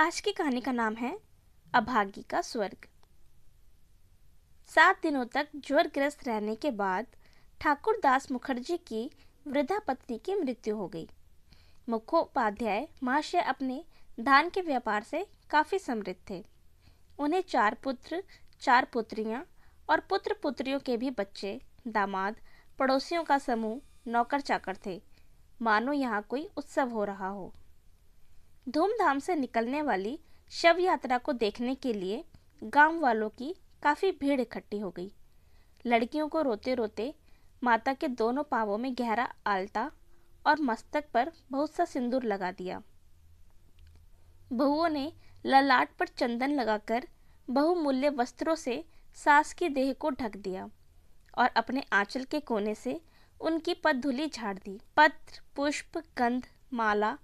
आज की कहानी का नाम है अभागी का स्वर्ग सात दिनों तक ज्वरग्रस्त रहने के बाद ठाकुर दास मुखर्जी की वृद्धा पत्नी की मृत्यु हो गई मुखोपाध्याय महाशय अपने धान के व्यापार से काफ़ी समृद्ध थे उन्हें चार पुत्र चार पुत्रियां और पुत्र पुत्रियों के भी बच्चे दामाद पड़ोसियों का समूह नौकर चाकर थे मानो यहाँ कोई उत्सव हो रहा हो धूमधाम से निकलने वाली शव यात्रा को देखने के लिए गांव वालों की काफ़ी भीड़ इकट्ठी हो गई लड़कियों को रोते रोते माता के दोनों पावों में गहरा आलता और मस्तक पर बहुत सा सिंदूर लगा दिया बहुओं ने ललाट पर चंदन लगाकर बहुमूल्य वस्त्रों से सास की देह को ढक दिया और अपने आंचल के कोने से उनकी पद धुली झाड़ दी पत्र पुष्प गंध माला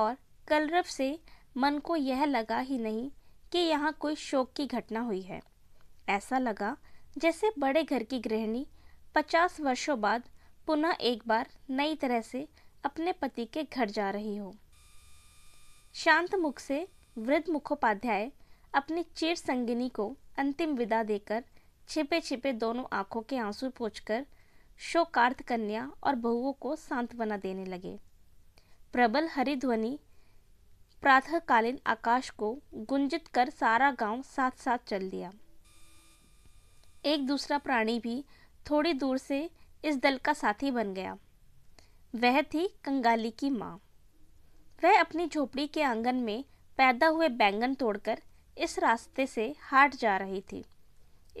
और कलरव से मन को यह लगा ही नहीं कि यहाँ कोई शोक की घटना हुई है ऐसा लगा जैसे बड़े घर की गृहिणी पचास वर्षों बाद पुनः एक बार नई तरह से अपने पति के घर जा रही हो शांत मुख से वृद्ध मुखोपाध्याय अपनी चिर संगिनी को अंतिम विदा देकर छिपे छिपे दोनों आंखों के आंसू पोछकर शोकार्थ कन्या और बहुओं को सांत्वना देने लगे प्रबल हरिध्वनि प्रातःकालीन आकाश को गुंजित कर सारा गांव साथ साथ चल दिया एक दूसरा प्राणी भी थोड़ी दूर से इस दल का साथी बन गया वह थी कंगाली की माँ वह अपनी झोपड़ी के आंगन में पैदा हुए बैंगन तोड़कर इस रास्ते से हाट जा रही थी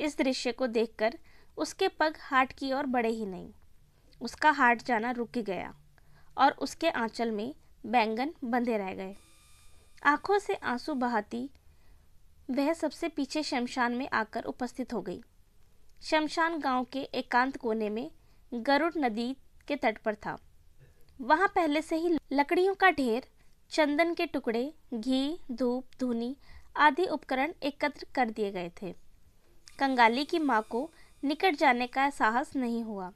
इस दृश्य को देखकर उसके पग हाट की ओर बड़े ही नहीं उसका हाट जाना रुक गया और उसके आंचल में बैंगन बंधे रह गए आंखों से आंसू बहाती वह सबसे पीछे शमशान में आकर उपस्थित हो गई शमशान गांव के एकांत कोने में गरुड़ नदी के तट पर था वहां पहले से ही लकड़ियों का ढेर चंदन के टुकड़े घी धूप धुनी आदि उपकरण एकत्र कर दिए गए थे कंगाली की माँ को निकट जाने का साहस नहीं हुआ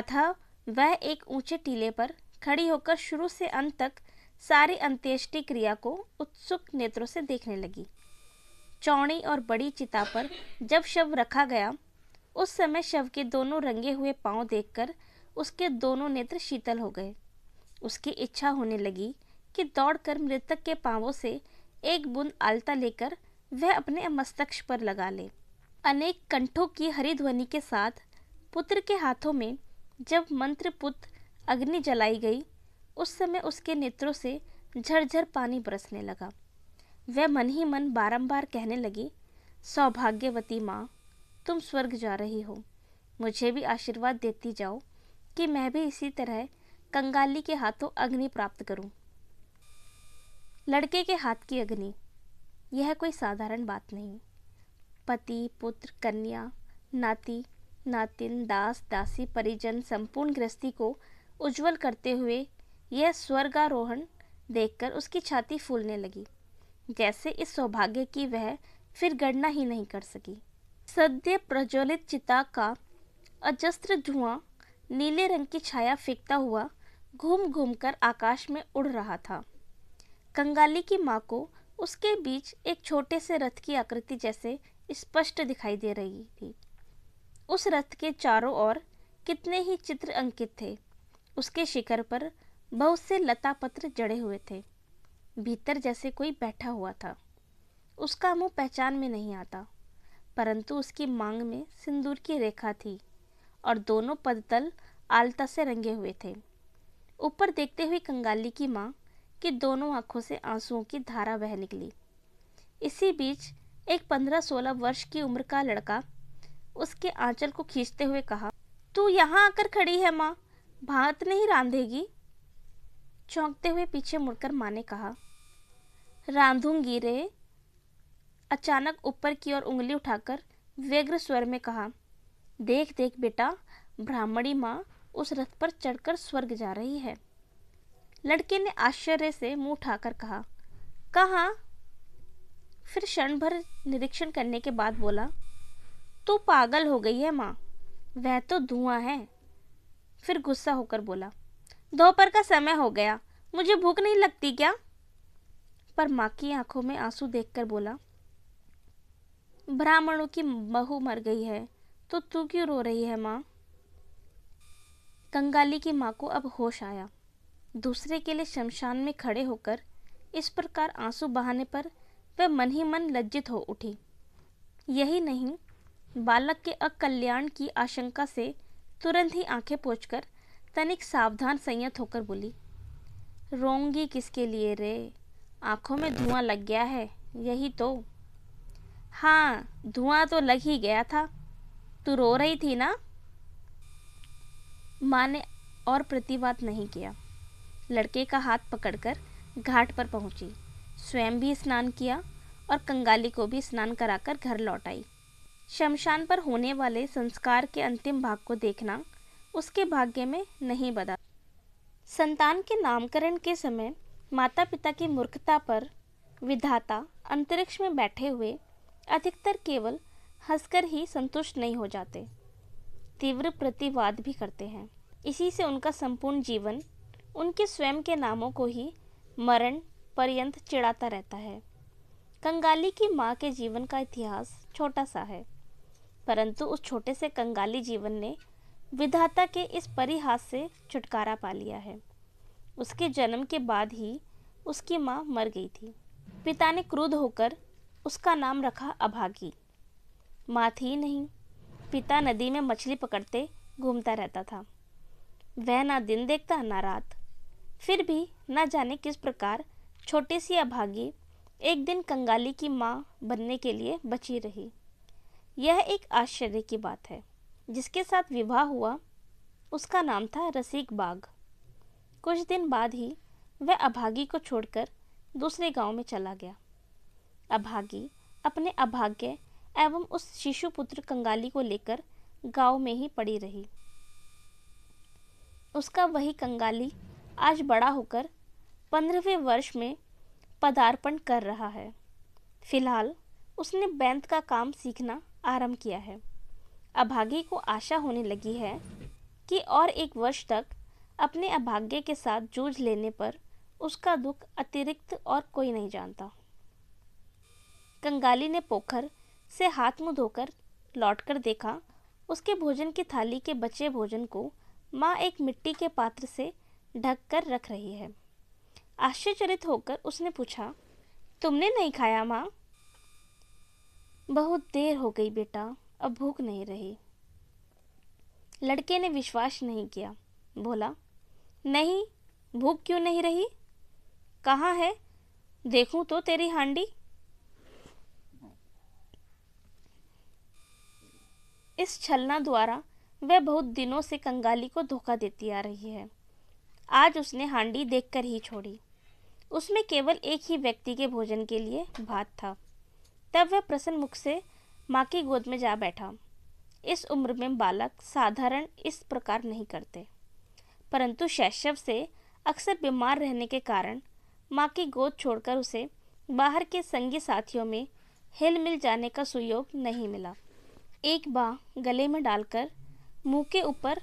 अतः वह एक ऊंचे टीले पर खड़ी होकर शुरू से अंत तक सारी अंत्येष्टि क्रिया को उत्सुक नेत्रों से देखने लगी चौड़ी और बड़ी चिता पर जब शव रखा गया उस समय शव के दोनों रंगे हुए पांव देखकर उसके दोनों नेत्र शीतल हो गए उसकी इच्छा होने लगी कि दौड़कर मृतक के पांवों से एक बुंद आलता लेकर वह अपने मस्तक पर लगा ले अनेक कंठों की हरी ध्वनि के साथ पुत्र के हाथों में जब मंत्र पुत्र अग्नि जलाई गई उस समय उसके नेत्रों से झरझर पानी बरसने लगा वह मन ही मन बारंबार कहने लगी सौभाग्यवती माँ तुम स्वर्ग जा रही हो मुझे भी आशीर्वाद देती जाओ कि मैं भी इसी तरह कंगाली के हाथों अग्नि प्राप्त करूं। लड़के के हाथ की अग्नि यह कोई साधारण बात नहीं पति पुत्र कन्या नाती नातिन दास दासी परिजन संपूर्ण गृहस्थी को उज्जवल करते हुए यह स्वर्गारोहण देखकर उसकी छाती फूलने लगी जैसे इस सौभाग्य की वह फिर गणना ही नहीं कर सकी सद्य प्रज्वलित चिता का अजस्त्र धुआं नीले रंग की छाया फेंकता हुआ घूम घूम कर आकाश में उड़ रहा था कंगाली की माँ को उसके बीच एक छोटे से रथ की आकृति जैसे स्पष्ट दिखाई दे रही थी उस रथ के चारों ओर कितने ही चित्र अंकित थे उसके शिखर पर बहुत से लता पत्र जड़े हुए थे भीतर जैसे कोई बैठा हुआ था उसका मुंह पहचान में नहीं आता परंतु उसकी मांग में सिंदूर की रेखा थी और दोनों पदतल आलता से रंगे हुए थे ऊपर देखते हुए कंगाली की माँ की दोनों आंखों से आंसुओं की धारा बह निकली इसी बीच एक पंद्रह सोलह वर्ष की उम्र का लड़का उसके आंचल को खींचते हुए कहा तू यहाँ आकर खड़ी है माँ भात नहीं रांधेगी चौंकते हुए पीछे मुड़कर माँ ने कहा रांधूंगी रे अचानक ऊपर की ओर उंगली उठाकर व्यग्र स्वर में कहा देख देख बेटा ब्राह्मणी माँ उस रथ पर चढ़कर स्वर्ग जा रही है लड़के ने आश्चर्य से मुंह उठाकर कहा कहाँ फिर क्षण भर निरीक्षण करने के बाद बोला तू पागल हो गई है माँ वह तो धुआं है फिर गुस्सा होकर बोला दोपहर का समय हो गया मुझे भूख नहीं लगती क्या पर माँ की आंखों में आंसू देखकर बोला ब्राह्मणों की बहू मर गई है तो तू क्यों रो रही है माँ कंगाली की माँ को अब होश आया दूसरे के लिए शमशान में खड़े होकर इस प्रकार आंसू बहाने पर वह मन ही मन लज्जित हो उठी यही नहीं बालक के अकल्याण की आशंका से तुरंत ही आंखें पोछकर तनिक सावधान संयत होकर बोली रोंगी किसके लिए रे आंखों में धुआं लग गया है यही तो हाँ धुआं तो लग ही गया था तू रो रही थी ना माँ ने और प्रतिवाद नहीं किया लड़के का हाथ पकड़कर घाट पर पहुंची स्वयं भी स्नान किया और कंगाली को भी स्नान कराकर घर लौट आई शमशान पर होने वाले संस्कार के अंतिम भाग को देखना उसके भाग्य में नहीं बदा संतान के नामकरण के समय माता पिता की मूर्खता पर विधाता अंतरिक्ष में बैठे हुए अधिकतर केवल हंसकर ही संतुष्ट नहीं हो जाते तीव्र प्रतिवाद भी करते हैं इसी से उनका संपूर्ण जीवन उनके स्वयं के नामों को ही मरण पर्यंत चिढ़ाता रहता है कंगाली की माँ के जीवन का इतिहास छोटा सा है परंतु उस छोटे से कंगाली जीवन ने विधाता के इस परिहास से छुटकारा पा लिया है उसके जन्म के बाद ही उसकी माँ मर गई थी पिता ने क्रोध होकर उसका नाम रखा अभागी माँ थी नहीं पिता नदी में मछली पकड़ते घूमता रहता था वह ना दिन देखता ना रात फिर भी ना जाने किस प्रकार छोटी सी अभागी एक दिन कंगाली की माँ बनने के लिए बची रही यह एक आश्चर्य की बात है जिसके साथ विवाह हुआ उसका नाम था रसिक बाग कुछ दिन बाद ही वह अभागी को छोड़कर दूसरे गांव में चला गया अभागी अपने अभाग्य एवं उस शिशु पुत्र कंगाली को लेकर गांव में ही पड़ी रही उसका वही कंगाली आज बड़ा होकर पंद्रहवें वर्ष में पदार्पण कर रहा है फिलहाल उसने बैंत का काम सीखना आरंभ किया है अभागे को आशा होने लगी है कि और एक वर्ष तक अपने अभाग्य के साथ जूझ लेने पर उसका दुख अतिरिक्त और कोई नहीं जानता कंगाली ने पोखर से हाथ मुंह धोकर लौटकर देखा उसके भोजन की थाली के बचे भोजन को माँ एक मिट्टी के पात्र से ढक कर रख रही है आश्चर्यचरित होकर उसने पूछा तुमने नहीं खाया माँ बहुत देर हो गई बेटा अब भूख नहीं रही लड़के ने विश्वास नहीं किया बोला नहीं भूख क्यों नहीं रही कहाँ है देखूं तो तेरी हांडी इस छलना द्वारा वह बहुत दिनों से कंगाली को धोखा देती आ रही है आज उसने हांडी देखकर ही छोड़ी उसमें केवल एक ही व्यक्ति के भोजन के लिए भात था तब वह प्रसन्न मुख से माँ की गोद में जा बैठा इस उम्र में बालक साधारण इस प्रकार नहीं करते परंतु शैशव से अक्सर बीमार रहने के कारण माँ की गोद छोड़कर उसे बाहर के संगी साथियों में हिल मिल जाने का सुयोग नहीं मिला एक बाँ गले में डालकर मुंह के ऊपर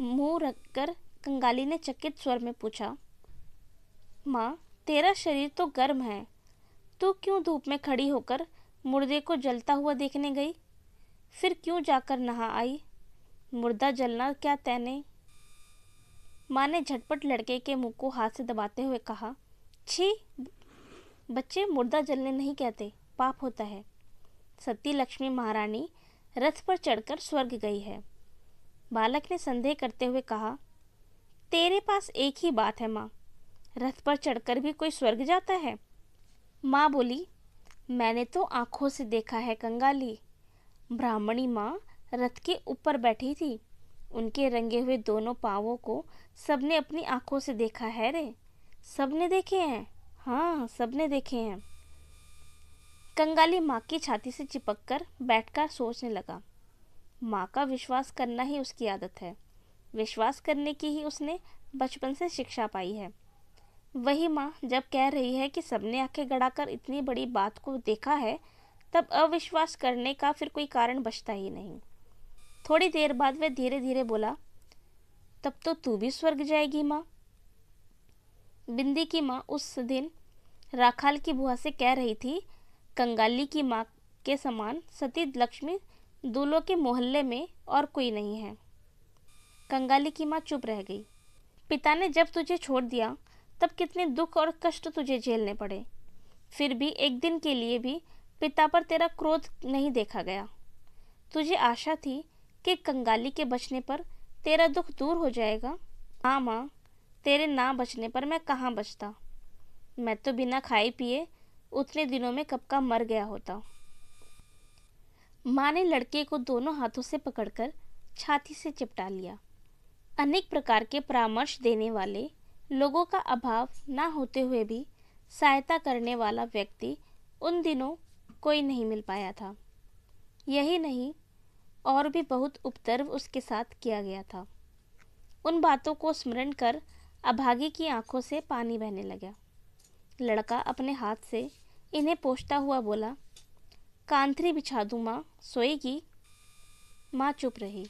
मुंह रखकर कंगाली ने चकित स्वर में पूछा माँ तेरा शरीर तो गर्म है तू क्यों धूप में खड़ी होकर मुर्दे को जलता हुआ देखने गई फिर क्यों जाकर नहा आई मुर्दा जलना क्या तैने माँ ने झटपट लड़के के मुंह को हाथ से दबाते हुए कहा छी बच्चे मुर्दा जलने नहीं कहते पाप होता है सती लक्ष्मी महारानी रथ पर चढ़कर स्वर्ग गई है बालक ने संदेह करते हुए कहा तेरे पास एक ही बात है माँ रथ पर चढ़कर भी कोई स्वर्ग जाता है माँ बोली मैंने तो आंखों से देखा है कंगाली ब्राह्मणी माँ रथ के ऊपर बैठी थी उनके रंगे हुए दोनों पावों को सबने अपनी आंखों से देखा है रे सबने देखे हैं हाँ सबने देखे हैं कंगाली माँ की छाती से चिपक कर बैठकर सोचने लगा माँ का विश्वास करना ही उसकी आदत है विश्वास करने की ही उसने बचपन से शिक्षा पाई है वही माँ जब कह रही है कि सबने आंखें गड़ाकर इतनी बड़ी बात को देखा है तब अविश्वास करने का फिर कोई कारण बचता ही नहीं थोड़ी देर बाद वह धीरे धीरे बोला तब तो तू भी स्वर्ग जाएगी माँ बिंदी की माँ उस दिन राखाल की बुआ से कह रही थी कंगाली की माँ के समान सती लक्ष्मी दूल्हों के मोहल्ले में और कोई नहीं है कंगाली की माँ चुप रह गई पिता ने जब तुझे छोड़ दिया तब कितने दुख और कष्ट तुझे झेलने पड़े फिर भी एक दिन के लिए भी पिता पर तेरा क्रोध नहीं देखा गया तुझे आशा थी कि कंगाली के बचने पर तेरा दुख दूर हो जाएगा हाँ माँ तेरे ना बचने पर मैं कहाँ बचता मैं तो बिना खाए पिए उतने दिनों में कब का मर गया होता माँ ने लड़के को दोनों हाथों से पकड़कर छाती से चिपटा लिया अनेक प्रकार के परामर्श देने वाले लोगों का अभाव ना होते हुए भी सहायता करने वाला व्यक्ति उन दिनों कोई नहीं मिल पाया था यही नहीं और भी बहुत उपद्रव उसके साथ किया गया था उन बातों को स्मरण कर अभागी की आंखों से पानी बहने लगा लड़का अपने हाथ से इन्हें पोछता हुआ बोला कांथरी बिछा दूँ माँ सोएगी माँ चुप रही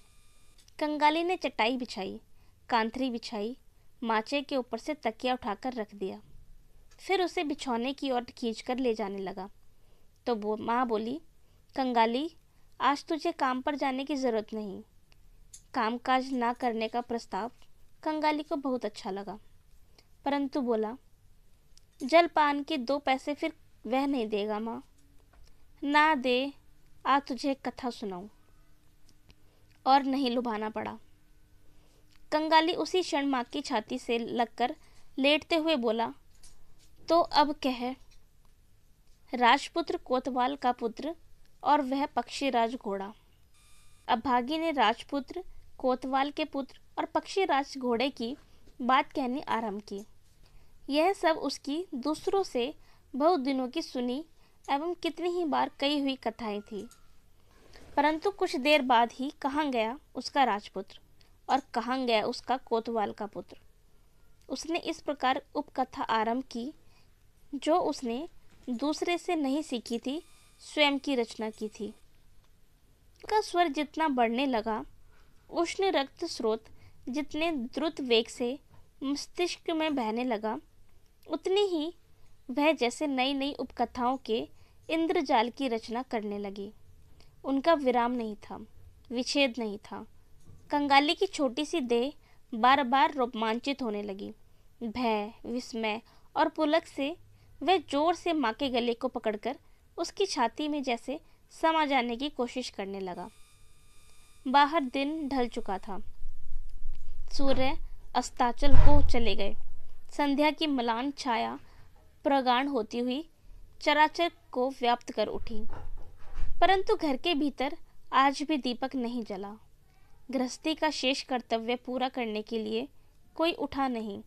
कंगाली ने चटाई बिछाई कांथरी बिछाई माचे के ऊपर से तकिया उठाकर रख दिया फिर उसे बिछौने की ओर खींच कर ले जाने लगा तो वो माँ बोली कंगाली आज तुझे काम पर जाने की ज़रूरत नहीं काम काज ना करने का प्रस्ताव कंगाली को बहुत अच्छा लगा परंतु बोला जलपान के दो पैसे फिर वह नहीं देगा माँ ना दे आ तुझे कथा सुनाऊ और नहीं लुभाना पड़ा कंगाली उसी क्षण माँ की छाती से लगकर लेटते हुए बोला तो अब कह राजपुत्र कोतवाल का पुत्र और वह पक्षीराज घोड़ा अभागी ने राजपुत्र कोतवाल के पुत्र और पक्षीराज घोड़े की बात कहनी आरंभ की यह सब उसकी दूसरों से बहुत दिनों की सुनी एवं कितनी ही बार कही हुई कथाएं थी परंतु कुछ देर बाद ही कहाँ गया उसका राजपुत्र और कहाँ गया उसका कोतवाल का पुत्र उसने इस प्रकार उपकथा आरंभ की जो उसने दूसरे से नहीं सीखी थी स्वयं की रचना की थी का स्वर जितना बढ़ने लगा उष्ण रक्त स्रोत जितने द्रुत वेग से मस्तिष्क में बहने लगा उतनी ही वह जैसे नई नई उपकथाओं के इंद्रजाल की रचना करने लगी उनका विराम नहीं था विच्छेद नहीं था कंगाली की छोटी सी देह बार बार रोमांचित होने लगी भय विस्मय और पुलक से वह जोर से माँ के गले को पकड़कर उसकी छाती में जैसे समा जाने की कोशिश करने लगा बाहर दिन ढल चुका था सूर्य अस्ताचल को चले गए संध्या की मलान छाया प्रगाढ़ होती हुई चराचर को व्याप्त कर उठी परंतु घर के भीतर आज भी दीपक नहीं जला गृहस्थी का शेष कर्तव्य पूरा करने के लिए कोई उठा नहीं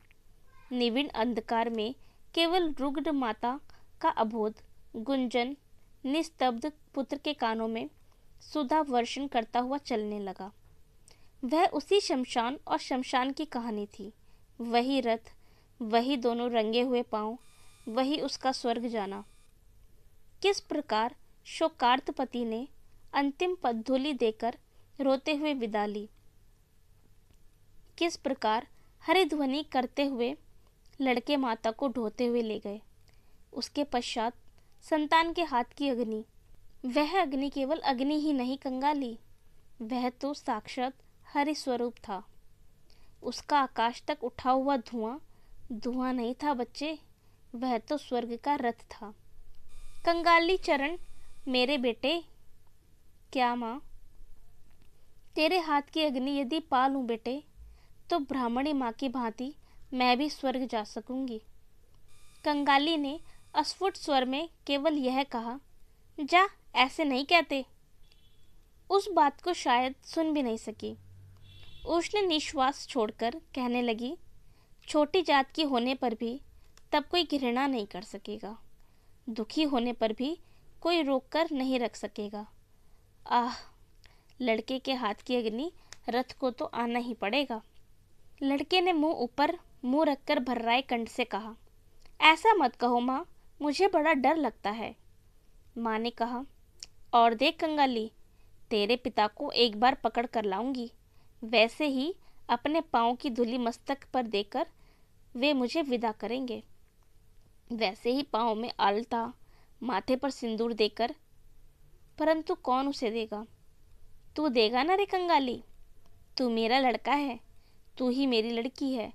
निविन अंधकार में केवल रुग्ण माता का अबोध गुंजन निस्तब्ध पुत्र के कानों में सुधा वर्षण करता हुआ चलने लगा वह उसी शमशान और शमशान की कहानी थी वही रथ वही दोनों रंगे हुए पांव वही उसका स्वर्ग जाना किस प्रकार शोकार्त पति ने अंतिम पद्धुली देकर रोते हुए विदा ली किस प्रकार हरिध्वनि ध्वनि करते हुए लड़के माता को ढोते हुए ले गए उसके पश्चात संतान के हाथ की अग्नि वह अग्नि केवल अग्नि ही नहीं कंगाली वह तो साक्षात हरि स्वरूप था उसका आकाश तक उठा हुआ धुआं धुआं नहीं था बच्चे वह तो स्वर्ग का रथ था कंगाली चरण मेरे बेटे क्या माँ तेरे हाथ की अग्नि यदि पा लूँ बेटे तो ब्राह्मणी माँ की भांति मैं भी स्वर्ग जा सकूंगी कंगाली ने अस्फुट स्वर में केवल यह कहा जा ऐसे नहीं कहते उस बात को शायद सुन भी नहीं सकी उष्ण निश्वास छोड़कर कहने लगी छोटी जात की होने पर भी तब कोई घृणा नहीं कर सकेगा दुखी होने पर भी कोई रोक कर नहीं रख सकेगा आह लड़के के हाथ की अग्नि रथ को तो आना ही पड़ेगा लड़के ने मुंह ऊपर मुंह रखकर भर्राए कंठ से कहा ऐसा मत कहो माँ मुझे बड़ा डर लगता है माँ ने कहा और देख कंगाली तेरे पिता को एक बार पकड़ कर लाऊंगी वैसे ही अपने पाँव की धुली मस्तक पर देकर वे मुझे विदा करेंगे वैसे ही पाँव में आलता माथे पर सिंदूर देकर परंतु कौन उसे देगा तू देगा ना रे कंगाली तू मेरा लड़का है तू ही मेरी लड़की है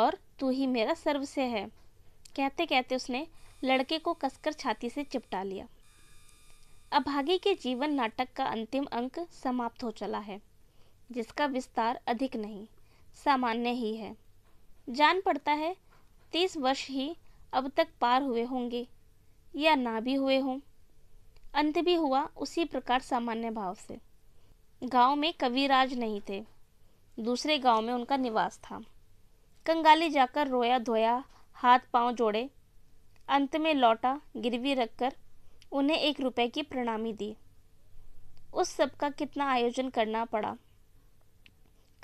और तू ही मेरा सर्व से है कहते कहते उसने लड़के को कसकर छाती से चिपटा लिया अभागी के जीवन नाटक का अंतिम अंक समाप्त हो चला है जिसका विस्तार अधिक नहीं सामान्य ही है जान पड़ता है तीस वर्ष ही अब तक पार हुए होंगे या ना भी हुए हों अंत भी हुआ उसी प्रकार सामान्य भाव से गांव में कविराज नहीं थे दूसरे गांव में उनका निवास था कंगाली जाकर रोया धोया हाथ पांव जोड़े अंत में लौटा गिरवी रखकर उन्हें एक रुपए की प्रणामी दी उस सब का कितना आयोजन करना पड़ा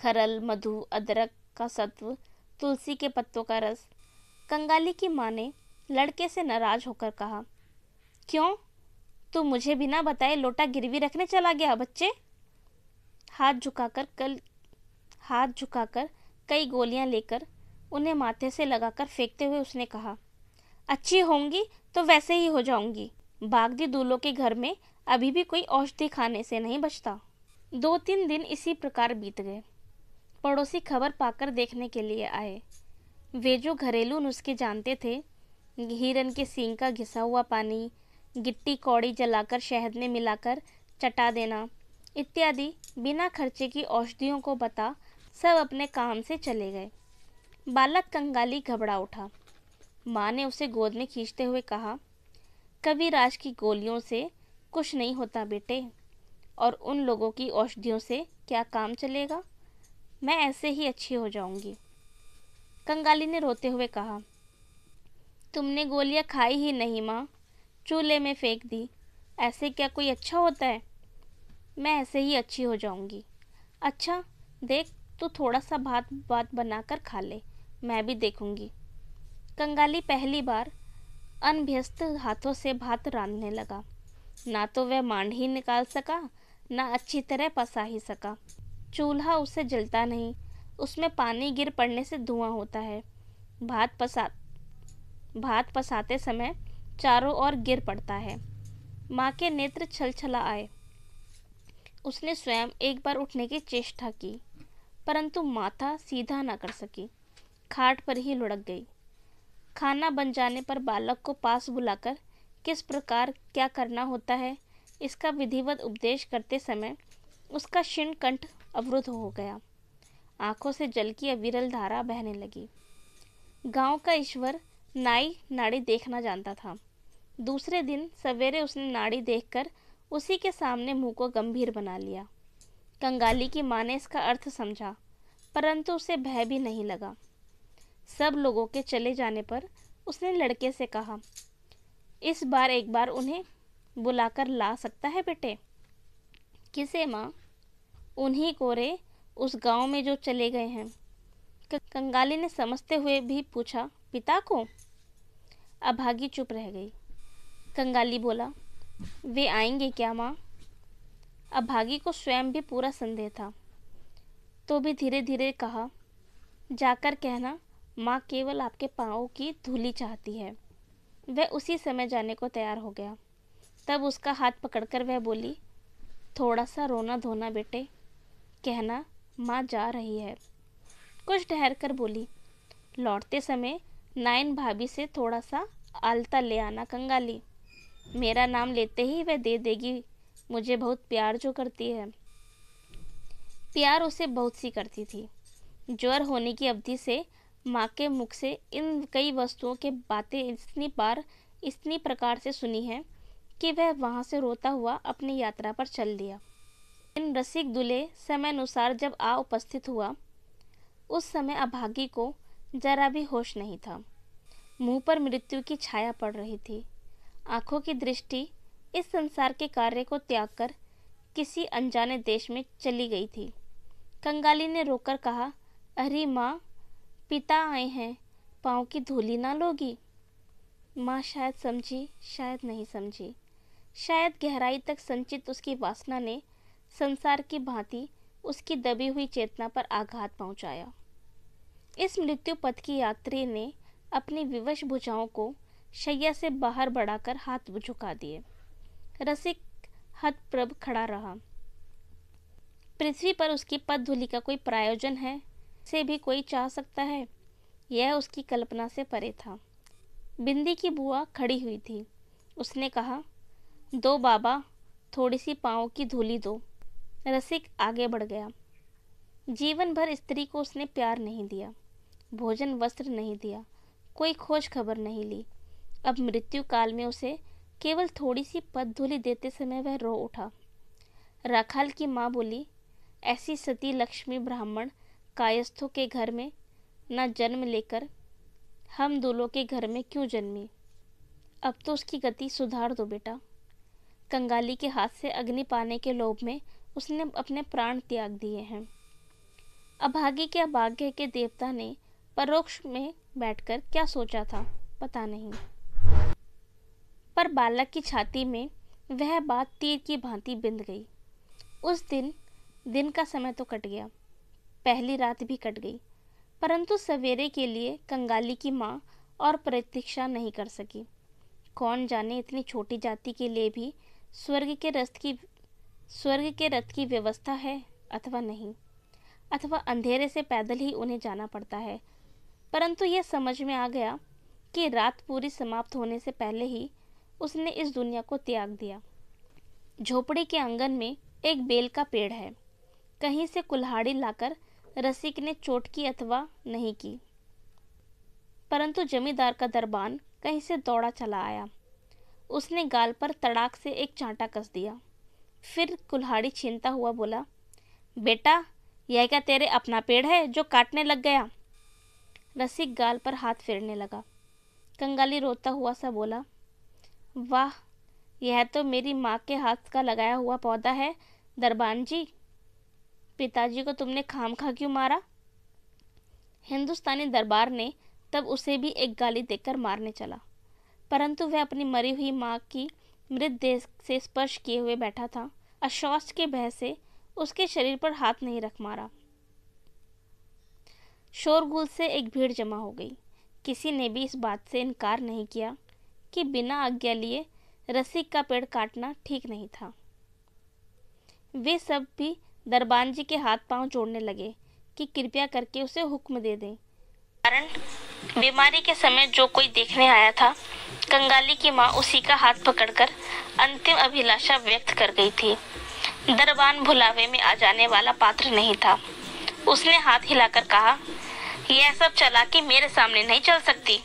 खरल मधु अदरक का सत्व तुलसी के पत्तों का रस कंगाली की माँ ने लड़के से नाराज होकर कहा क्यों तू मुझे बिना बताए लोटा गिरवी रखने चला गया बच्चे हाथ झुकाकर कल हाथ झुकाकर कई गोलियां लेकर उन्हें माथे से लगाकर फेंकते हुए उसने कहा अच्छी होंगी तो वैसे ही हो जाऊंगी बागदी दूल्हों के घर में अभी भी कोई औषधि खाने से नहीं बचता दो तीन दिन इसी प्रकार बीत गए पड़ोसी खबर पाकर देखने के लिए आए वे जो घरेलू नुस्खे जानते थे हिरन के सींग का घिसा हुआ पानी गिट्टी कौड़ी जलाकर शहद में मिलाकर चटा देना इत्यादि बिना खर्चे की औषधियों को बता सब अपने काम से चले गए बालक कंगाली घबरा उठा माँ ने उसे गोद में खींचते हुए कहा कभी राज की गोलियों से कुछ नहीं होता बेटे और उन लोगों की औषधियों से क्या काम चलेगा मैं ऐसे ही अच्छी हो जाऊंगी कंगाली ने रोते हुए कहा तुमने गोलियां खाई ही नहीं माँ चूल्हे में फेंक दी ऐसे क्या कोई अच्छा होता है मैं ऐसे ही अच्छी हो जाऊंगी अच्छा देख तो थोड़ा सा भात भात बनाकर खा ले मैं भी देखूंगी कंगाली पहली बार अनभ्यस्त हाथों से भात रांधने लगा ना तो वह मांड ही निकाल सका ना अच्छी तरह पसा ही सका चूल्हा उसे जलता नहीं उसमें पानी गिर पड़ने से धुआं होता है भात पसा भात पसाते समय चारों ओर गिर पड़ता है माँ के नेत्र छल छला आए उसने स्वयं एक बार उठने की चेष्टा की परंतु माथा सीधा ना कर सकी खाट पर ही लुढ़क गई खाना बन जाने पर बालक को पास बुलाकर किस प्रकार क्या करना होता है इसका विधिवत उपदेश करते समय उसका क्षीण कंठ अवरुद्ध हो गया आंखों से जल की अविरल धारा बहने लगी गांव का ईश्वर नाई नाड़ी देखना जानता था दूसरे दिन सवेरे उसने नाड़ी देखकर उसी के सामने मुंह को गंभीर बना लिया कंगाली की माँ ने इसका अर्थ समझा परंतु उसे भय भी नहीं लगा सब लोगों के चले जाने पर उसने लड़के से कहा इस बार एक बार उन्हें बुलाकर ला सकता है बेटे किसे माँ उन्हीं कोरे उस गांव में जो चले गए हैं कंगाली ने समझते हुए भी पूछा पिता को अभागी चुप रह गई कंगाली बोला वे आएंगे क्या माँ अब भागी को स्वयं भी पूरा संदेह था तो भी धीरे धीरे कहा जाकर कहना माँ केवल आपके पाँव की धूली चाहती है वह उसी समय जाने को तैयार हो गया तब उसका हाथ पकड़कर वह बोली थोड़ा सा रोना धोना बेटे कहना माँ जा रही है कुछ ठहर कर बोली लौटते समय नाइन भाभी से थोड़ा सा आलता ले आना कंगाली मेरा नाम लेते ही वह दे देगी मुझे बहुत प्यार जो करती है प्यार उसे बहुत सी करती थी ज्वर होने की अवधि से माँ के मुख से इन कई वस्तुओं के बातें इतनी बार इतनी प्रकार से सुनी है कि वह वहाँ से रोता हुआ अपनी यात्रा पर चल दिया इन रसिक दुल्हे अनुसार जब आ उपस्थित हुआ उस समय अभागी को जरा भी होश नहीं था मुंह पर मृत्यु की छाया पड़ रही थी आँखों की दृष्टि इस संसार के कार्य को त्याग कर किसी अनजाने देश में चली गई थी कंगाली ने रोकर कहा अरे माँ पिता आए हैं पाँव की धूली ना लोगी माँ शायद समझी शायद नहीं समझी शायद गहराई तक संचित उसकी वासना ने संसार की भांति उसकी दबी हुई चेतना पर आघात पहुंचाया। इस मृत्यु पथ की यात्री ने अपनी विवश भुजाओं को शैया से बाहर बढ़ाकर हाथ झुका दिए रसिक प्रभ खड़ा रहा पृथ्वी पर उसकी पद धुली का कोई प्रायोजन है से भी कोई चाह सकता है यह उसकी कल्पना से परे था बिंदी की बुआ खड़ी हुई थी उसने कहा दो बाबा थोड़ी सी पाँव की धूली दो रसिक आगे बढ़ गया जीवन भर स्त्री को उसने प्यार नहीं दिया भोजन वस्त्र नहीं दिया कोई खोज खबर नहीं ली अब मृत्यु काल में उसे केवल थोड़ी सी पद धूलि देते समय वह रो उठा राखाल की माँ बोली ऐसी सती लक्ष्मी ब्राह्मण कायस्थों के घर में न जन्म लेकर हम दूल्हों के घर में क्यों जन्मी अब तो उसकी गति सुधार दो बेटा कंगाली के हाथ से अग्नि पाने के लोभ में उसने अपने प्राण त्याग दिए हैं अभागी के अभाग्य के देवता ने परोक्ष में बैठकर क्या सोचा था पता नहीं पर बालक की छाती में वह बात तीर की भांति बिंद गई उस दिन दिन का समय तो कट गया पहली रात भी कट गई परंतु सवेरे के लिए कंगाली की माँ और प्रतीक्षा नहीं कर सकी कौन जाने इतनी छोटी जाति के लिए भी स्वर्ग के रथ की स्वर्ग के रथ की व्यवस्था है अथवा नहीं अथवा अंधेरे से पैदल ही उन्हें जाना पड़ता है परंतु यह समझ में आ गया कि रात पूरी समाप्त होने से पहले ही उसने इस दुनिया को त्याग दिया झोपड़ी के आंगन में एक बेल का पेड़ है कहीं से कुल्हाड़ी लाकर रसिक ने चोट की अथवा नहीं की परंतु जमींदार का दरबान कहीं से दौड़ा चला आया उसने गाल पर तड़ाक से एक चांटा कस दिया फिर कुल्हाड़ी छीनता हुआ बोला बेटा यह क्या तेरे अपना पेड़ है जो काटने लग गया रसिक गाल पर हाथ फेरने लगा कंगाली रोता हुआ सा बोला वाह यह तो मेरी माँ के हाथ का लगाया हुआ पौधा है दरबान जी पिताजी को तुमने खाम खा क्यों मारा हिंदुस्तानी दरबार ने तब उसे भी एक गाली देकर मारने चला परंतु वह अपनी मरी हुई माँ की मृत देह से स्पर्श किए हुए बैठा था अश्वास के भय से उसके शरीर पर हाथ नहीं रख मारा शोरगुल से एक भीड़ जमा हो गई किसी ने भी इस बात से इनकार नहीं किया कि बिना आज्ञा लिए रसिक का पेड़ काटना ठीक नहीं था वे सब भी दरबान जी के हाथ पांव जोड़ने लगे कि कृपया करके उसे हुक्म दे दें कारण बीमारी के समय जो कोई देखने आया था कंगाली की माँ उसी का हाथ पकड़कर अंतिम अभिलाषा व्यक्त कर गई थी दरबान भुलावे में आ जाने वाला पात्र नहीं था उसने हाथ हिलाकर कहा यह सब चला कि मेरे सामने नहीं चल सकती